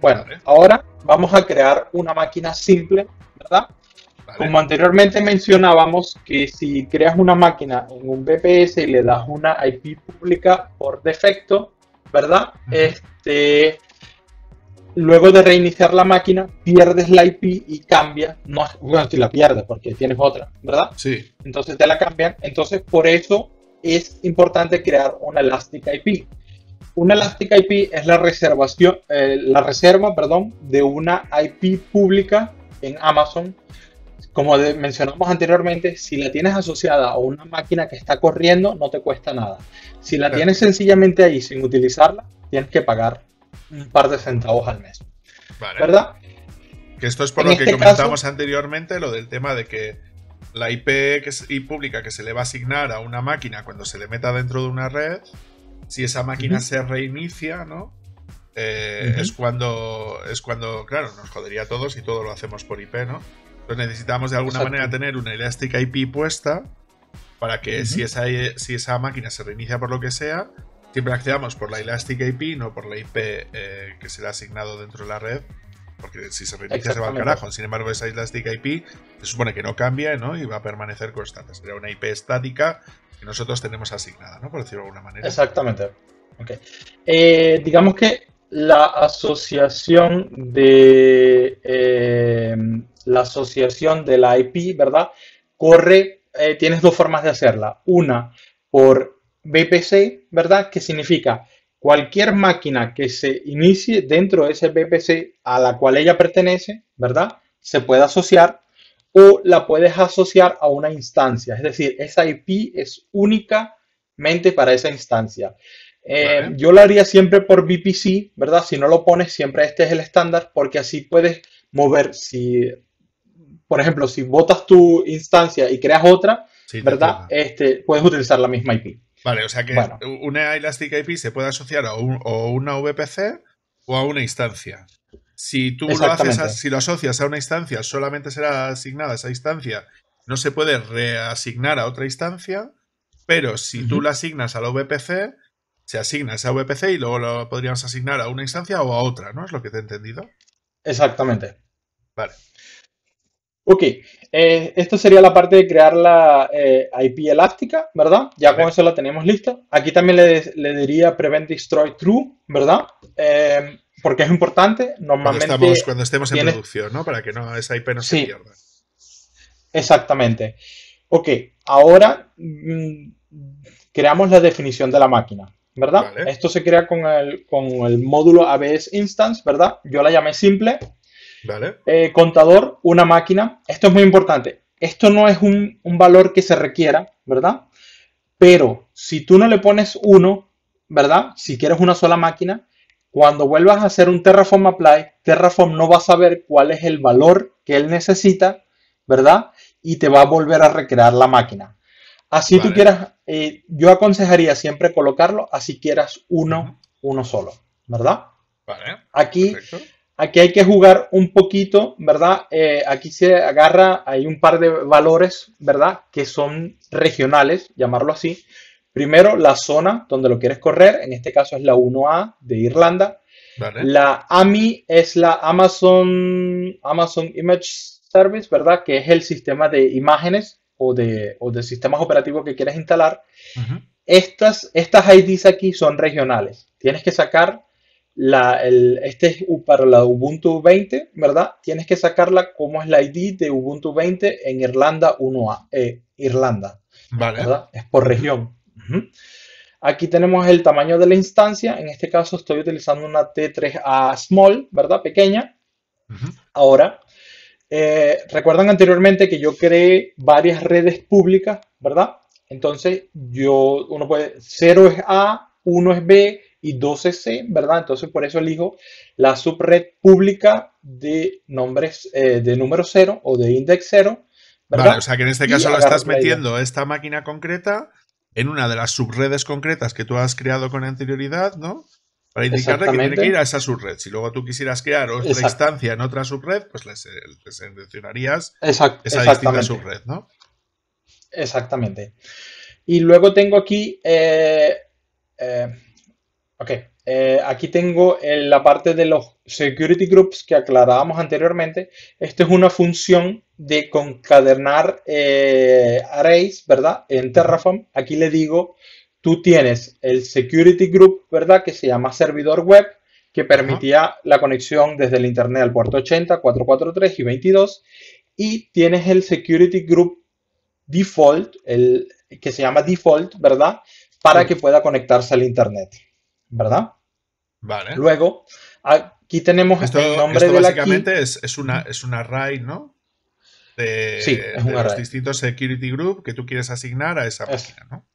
Bueno, ahora vamos a crear una máquina simple, ¿verdad? Como anteriormente mencionábamos, que si creas una máquina en un BPS y le das una IP pública por defecto, ¿verdad? Este, luego de reiniciar la máquina, pierdes la IP y cambia. No, bueno, si la pierdes porque tienes otra, ¿verdad? Sí. Entonces te la cambian. Entonces, por eso es importante crear una Elastic IP. Una Elastic IP es la, reservación, eh, la reserva perdón, de una IP pública en Amazon. Como mencionamos anteriormente, si la tienes asociada a una máquina que está corriendo, no te cuesta nada. Si la tienes sencillamente ahí sin utilizarla, tienes que pagar un par de centavos al mes. ¿Verdad? Que esto es por lo que este comentamos anteriormente, lo del tema de que la IP que es, pública que se le va a asignar a una máquina cuando se le meta dentro de una red, si esa máquina se reinicia, ¿no? Eh, es, cuando, es cuando, claro, nos jodería a todos y todo lo hacemos por IP, ¿no? Entonces necesitamos de alguna manera tener una Elastic IP puesta para que si, esa, si esa máquina se reinicia por lo que sea, siempre accedamos por la Elastic IP, no por la IP eh, que se le ha asignado dentro de la red, porque si se reinicia se va al carajo. Sin embargo, esa Elastic IP se supone que no cambia ¿no? y va a permanecer constante. Será una IP estática que nosotros tenemos asignada, ¿no? Por decirlo de alguna manera. Exactamente. Okay. Eh, digamos que la asociación de eh, la asociación de la IP, ¿verdad? Corre, eh, tienes dos formas de hacerla. Una por BPC, ¿verdad? Que significa cualquier máquina que se inicie dentro de ese BPC a la cual ella pertenece, ¿verdad? Se puede asociar o la puedes asociar a una instancia. Es decir, esa IP es únicamente para esa instancia. Eh, yo lo haría siempre por VPC, ¿verdad? Si no lo pones, siempre este es el estándar porque así puedes mover. Si, por ejemplo, si botas tu instancia y creas otra, ¿verdad? Este, puedes utilizar la misma IP. Vale, o sea que una Elastic IP se puede asociar a, una VPC o a una instancia. Si tú lo haces, si lo asocias a una instancia, solamente será asignada esa instancia. No se puede reasignar a otra instancia, pero si tú la asignas a la VPC, se asigna esa VPC y luego lo podríamos asignar a una instancia o a otra, ¿no? Es lo que te he entendido. Exactamente. Vale. Ok, eh, esto sería la parte de crear la eh, IP elástica, ¿verdad? Ya con eso la tenemos lista. Aquí también le, diría prevent destroy true, ¿verdad? Eh, porque es importante, normalmente... Cuando, estemos en producción, ¿no? Para que no, esa IP no se pierda. Exactamente. Ok, ahora mm, creamos la definición de la máquina, ¿verdad? Esto se crea con el, módulo ABS Instance, ¿verdad? Yo la llamé simple. Vale. Eh, contador, una máquina. Esto es muy importante. Esto no es un, un valor que se requiera, ¿verdad? Pero si tú no le pones uno, ¿verdad? Si quieres una sola máquina, cuando vuelvas a hacer un Terraform Apply, Terraform no va a saber cuál es el valor que él necesita, ¿verdad? Y te va a volver a recrear la máquina. Así tú quieras, eh, yo aconsejaría siempre colocarlo así quieras uno, uno solo, ¿verdad? Aquí, aquí hay que jugar un poquito, ¿verdad? Eh, aquí se agarra, hay un par de valores, ¿verdad? Que son regionales, llamarlo así Primero, la zona donde lo quieres correr, en este caso es la 1A de Irlanda. La AMI es la Amazon, Amazon Image Service, ¿verdad? Que es el sistema de imágenes o de, o sistemas operativos que quieres instalar. estas, estas IDs aquí son regionales. Tienes que sacar la, el, este es para la Ubuntu 20, ¿verdad? Tienes que sacarla como es la ID de Ubuntu 20 en Irlanda 1A, eh, Irlanda. Vale. ¿verdad? Es por región. Aquí tenemos el tamaño de la instancia. En este caso estoy utilizando una T3A small, ¿verdad? Pequeña. Ahora, eh, recuerdan anteriormente que yo creé varias redes públicas, ¿verdad? Entonces, yo, uno puede, 0 es A, 1 es B y 2 es C, ¿verdad? Entonces, por eso elijo la subred pública de nombres eh, de número 0 o de index 0. ¿verdad? Vale, o sea que en este caso lo estás metiendo esta máquina concreta en una de las subredes concretas que tú has creado con anterioridad, ¿no? Para indicarle que tiene que ir a esa subred. Si luego tú quisieras crear otra instancia en otra subred, pues le eh, seleccionarías esa distinta subred, ¿no? Exactamente. Y luego tengo aquí. Eh, eh, ok, eh, aquí tengo eh, la parte de los security groups que aclarábamos anteriormente. Esta es una función de concadenar eh, arrays, ¿verdad? En Terraform. Aquí le digo, tú tienes el security group, ¿verdad? Que se llama servidor web, que permitía la conexión desde el Internet al puerto 80, 443 y 22. Y tienes el security group default, el que se llama default, ¿verdad? Para que pueda conectarse al Internet, ¿verdad? Luego, aquí tenemos el nombre de la básicamente Es, es, una, es un array, ¿no? sí, es de los distintos security group que tú quieres asignar a esa máquina, página, ¿no?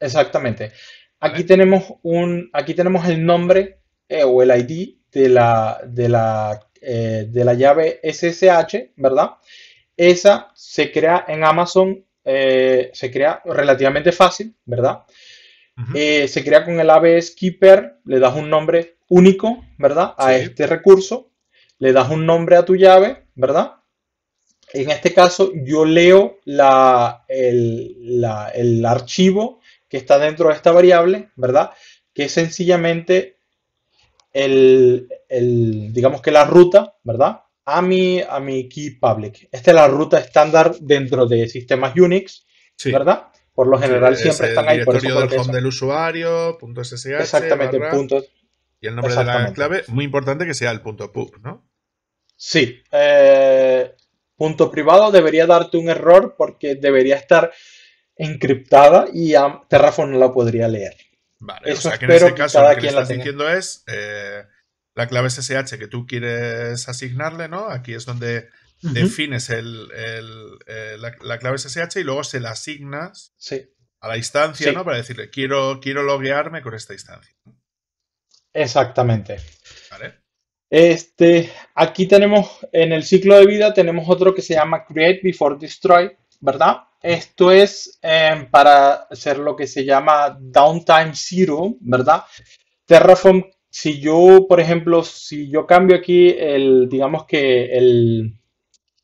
Exactamente. Aquí tenemos un, aquí tenemos el nombre eh, o el ID de la, de la, eh, de la llave SSH, ¿verdad? Esa se crea en Amazon, eh, se crea relativamente fácil, ¿verdad? Eh, se crea con el ABS Keeper, le das un nombre único, ¿verdad? A este recurso, le das un nombre a tu llave, ¿verdad? En este caso, yo leo la, el, archivo que está dentro de esta variable, ¿verdad? Que es sencillamente el, el, digamos que la ruta, ¿verdad? A mi, a mi key public. Esta es la ruta estándar dentro de sistemas Unix, ¿verdad? Por lo general siempre están ahí. por eso del home del usuario, punto SSH, Exactamente, punto. Y el nombre de la clave, muy importante que sea el punto pub, ¿no? Sí. Eh, punto privado debería darte un error porque debería estar encriptada y Terraform no la podría leer. Vale, Eso o sea que en este caso lo que le diciendo es eh, la clave SSH que tú quieres asignarle, ¿no? Aquí es donde defines el, eh, la, clave SSH y luego se la asignas a la instancia, ¿no? Para decirle, quiero, quiero loguearme con esta instancia. Exactamente. Este, aquí tenemos, en el ciclo de vida, tenemos otro que se llama Create Before Destroy, ¿verdad? Esto es em, para hacer lo que se llama downtime zero, ¿verdad? Terraform, si yo, por ejemplo, si yo cambio aquí el, digamos que el,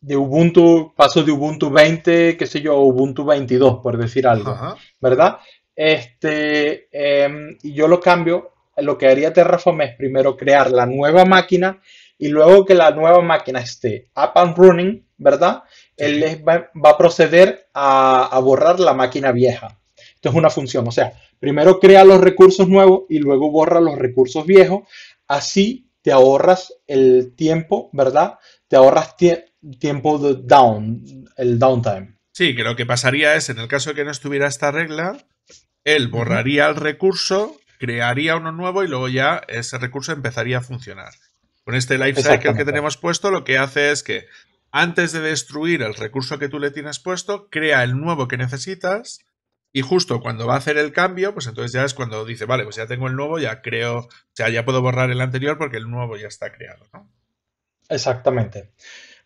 de Ubuntu, paso de Ubuntu 20, qué sé yo, Ubuntu 22, por decir algo, ¿verdad? Este, em, y yo lo cambio, lo que haría Terraform es primero crear la nueva máquina y luego que la nueva máquina esté up and running, ¿verdad? Él va, va, a proceder a, a borrar la máquina vieja. Esto es una función, o sea, primero crea los recursos nuevos y luego borra los recursos viejos. Así te ahorras el tiempo, ¿verdad? Te ahorras tiempo tiempo de down, el downtime. Sí, que lo que pasaría es, en el caso de que no estuviera esta regla, él borraría el recurso, crearía uno nuevo y luego ya ese recurso empezaría a funcionar. Con este lifecycle que tenemos puesto, lo que hace es que antes de destruir el recurso que tú le tienes puesto, crea el nuevo que necesitas y justo cuando va a hacer el cambio, pues entonces ya es cuando dice, vale, pues ya tengo el nuevo, ya creo, o sea, ya puedo borrar el anterior porque el nuevo ya está creado, Exactamente.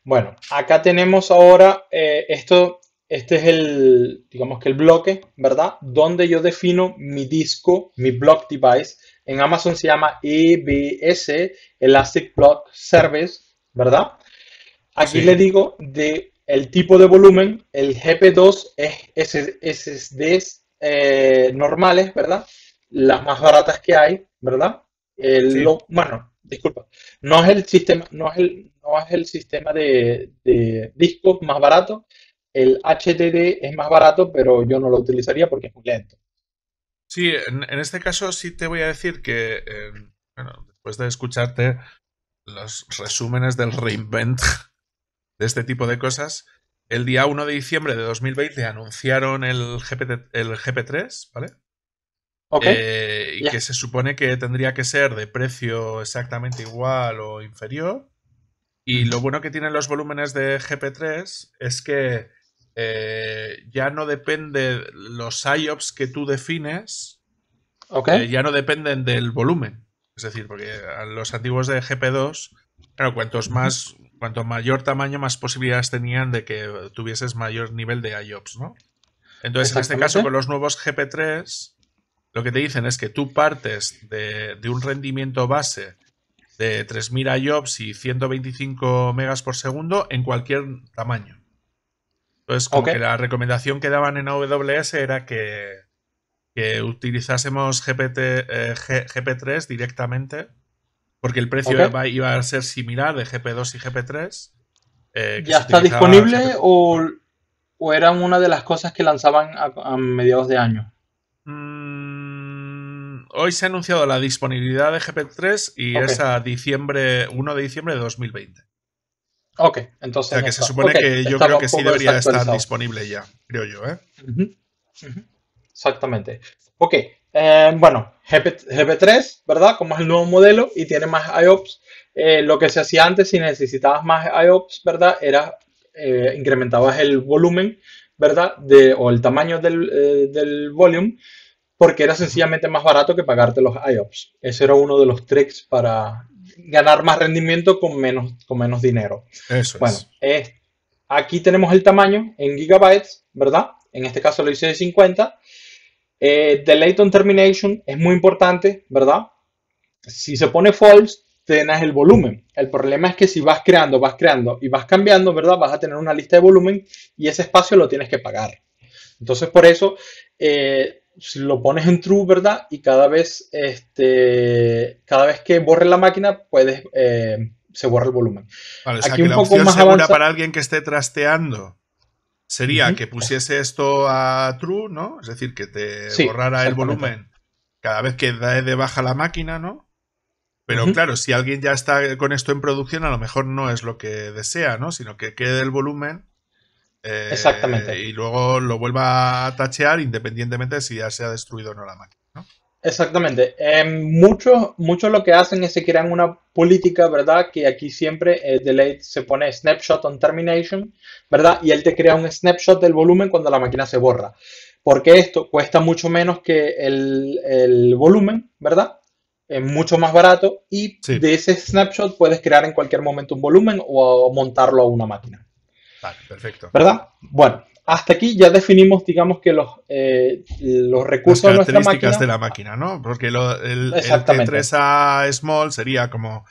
Bueno, acá tenemos ahora eh, esto, este es el, digamos que el bloque, ¿verdad? Donde yo defino mi disco, mi block device. En Amazon se llama EBS, Elastic Block Service, ¿verdad? Aquí le digo de el tipo de volumen, el GP2 es SSDs eh, normales, ¿verdad? Las más baratas que hay, ¿verdad? El, lo, bueno, disculpa, no es el sistema, no no el sistema de, de discos más barato. El HDD es más barato, pero yo no lo utilizaría porque es muy lento. Sí, en, este caso sí te voy a decir que, em, bueno, después de escucharte los resúmenes del reinvent de este tipo de cosas, el día 1 de diciembre de 2020 anunciaron el, GPT, el GP3, ¿vale? Eh, y que se supone que tendría que ser de precio exactamente igual o inferior. Y lo bueno que tienen los volúmenes de GP3 es que eh, ya no depende los IOPS que tú defines, eh, ya no dependen del volumen. Es decir, porque los antiguos de GP2, claro, cuantos más, cuanto mayor tamaño, más posibilidades tenían de que tuvieses mayor nivel de IOPS, ¿no? Entonces, en este caso, con los nuevos GP3, lo que te dicen es que tú partes de, un rendimiento base de 3.000 IOPS y 125 megas por segundo en cualquier tamaño. Entonces, como que la recomendación que daban en AWS era que, utilizásemos GPT, eh, GP3 directamente, porque el precio iba, a ser similar de GP2 y GP3. Eh, ¿Ya está disponible o, o, eran una de las cosas que lanzaban a mediados de año? hoy se ha anunciado la disponibilidad de gp 3 e y es a diciembre, 1 de diciembre de 2020. Ok, entonces. O sea que se supone que yo creo que sí debería estar disponible ya, creo yo, ¿eh? Exactamente. Ok, eh, bueno, GP, 3 e e ¿verdad? Como es el nuevo modelo y tiene más IOPS, eh, lo que se hacía antes, si necesitabas más IOPS, ¿verdad? Era eh, incrementabas el volumen, ¿verdad? o el tamaño del, del volumen porque era sencillamente más barato que pagarte los IOPS. Ese era uno de los tricks para ganar más rendimiento con menos, con menos dinero. Eso bueno, aquí tenemos el tamaño en gigabytes, ¿verdad? En este caso lo hice de 50. Eh, on termination es muy importante, ¿verdad? Si se pone false, tenés el volumen. El problema es que si vas creando, vas creando y vas cambiando, ¿verdad? Vas a tener una lista de volumen y ese espacio lo tienes que pagar. Entonces, por eso, eh, si lo pones en true, ¿verdad? Y cada vez, este, cada vez que borre la máquina, puedes, eh, se borra el volumen. la poco más segura para alguien que esté trasteando sería que pusiese esto a true, ¿no? Es decir, que te borrara el volumen cada vez que da de baja la máquina, ¿no? Pero claro, si alguien ya está con esto en producción, a lo mejor no es lo que desea, ¿no? Sino que quede el volumen Exactamente. Eh, y luego lo vuelva a tachear independientemente de si ya se ha destruido o no la máquina. Exactamente. muchos, em, muchos lo que hacen es que crean una política, ¿verdad? Que aquí siempre eh, delay se pone snapshot on termination, ¿verdad? Y él te crea un snapshot del volumen cuando la máquina se borra. Porque esto cuesta mucho menos que el, volumen, ¿verdad? Es mucho más barato y de ese snapshot puedes crear en cualquier momento un volumen o montarlo a una máquina. Vale, perfecto. ¿Verdad? Bueno, hasta aquí ya definimos, digamos, que los, eh, los recursos de, máquina, la máquina, ¿no? Porque lo, el, T3A Small sería como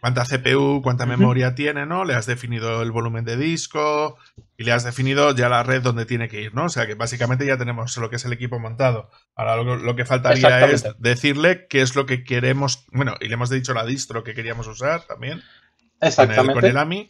cuánta CPU, cuánta memoria tiene, ¿no? Le has definido el volumen de disco y le has definido ya la red donde tiene que ir, ¿no? O sea que básicamente ya tenemos lo que es el equipo montado. Ahora lo, que faltaría es decirle qué es lo que queremos, bueno, y le hemos dicho la distro que queríamos usar también. Exactamente. con el AMI.